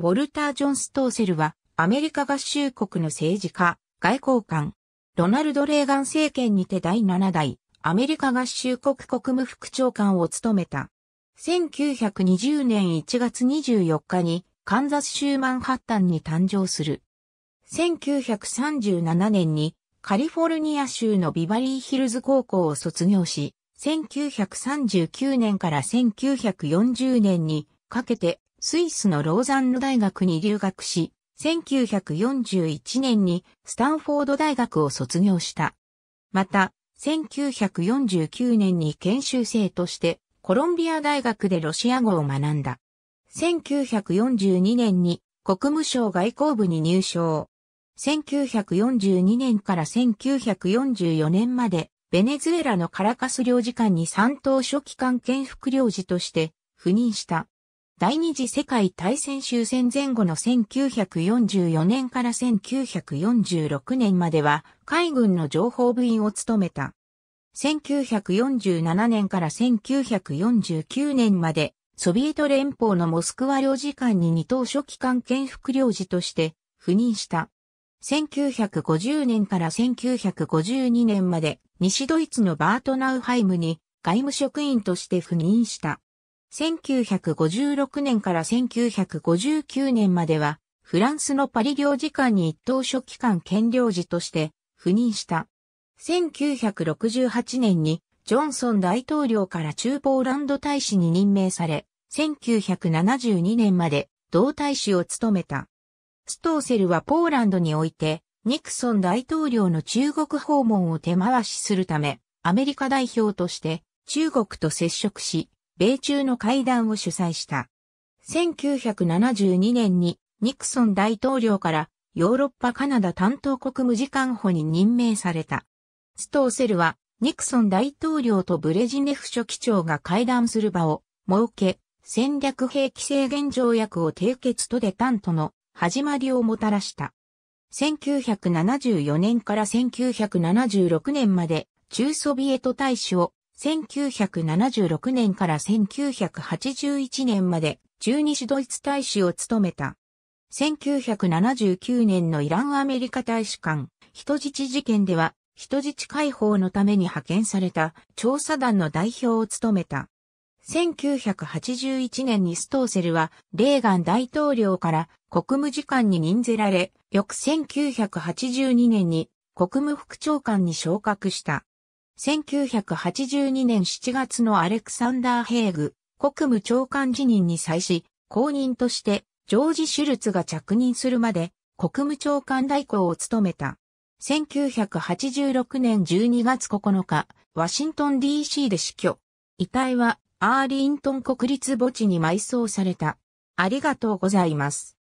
ウォルター・ジョン・ストーセルは、アメリカ合衆国の政治家、外交官、ロナルド・レーガン政権にて第7代、アメリカ合衆国国務副長官を務めた。1920年1月24日に、カンザス州マンハッタンに誕生する。1937年に、カリフォルニア州のビバリーヒルズ高校を卒業し、1939年から1940年にかけてスイスのローザンヌ大学に留学し、1941年にスタンフォード大学を卒業した。また、1949年に研修生としてコロンビア大学でロシア語を学んだ。1942年に国務省外交部に入省。1942年から1944年までベネズエラのカラカス領事館に三等書記官兼副領事として赴任した。第二次世界大戦終戦前後の1944年から1946年までは海軍の情報部員を務めた。1947年から1949年までソビエト連邦のモスクワ領事館に二等書記官兼副領事として赴任した。1950年から1952年まで西ドイツのバートナウハイムに外務職員として赴任した。1956年から1959年までは、フランスのパリ領事館に一等書記官兼領事として赴任した。1968年にジョンソン大統領から中ポーランド大使に任命され、1972年まで同大使を務めた。ストーセルはポーランドにおいて、ニクソン大統領の中国訪問を手回しするため、アメリカ代表として中国と接触し、米中の会談を主催した。1972年にニクソン大統領からヨーロッパカナダ担当国務次官補に任命された。ストーセルはニクソン大統領とブレジネフ書記長が会談する場を設け、戦略兵器制限条約を締結とデタントの始まりをもたらした。1974年から1976年まで中ソビエト大使を1976年から1981年まで中日ドイツ大使を務めた。1979年のイランアメリカ大使館人質事件では人質解放のために派遣された調査団の代表を務めた。1981年にストーセルはレーガン大統領から国務次官に任せられ、翌1982年に国務副長官に昇格した。1982年7月のアレクサンダー・ヘーグ、国務長官辞任に際し、後任として、ジョージ・シュルツが着任するまで、国務長官代行を務めた。1986年12月9日、ワシントン DC で死去。遺体は、アーリントン国立墓地に埋葬された。ありがとうございます。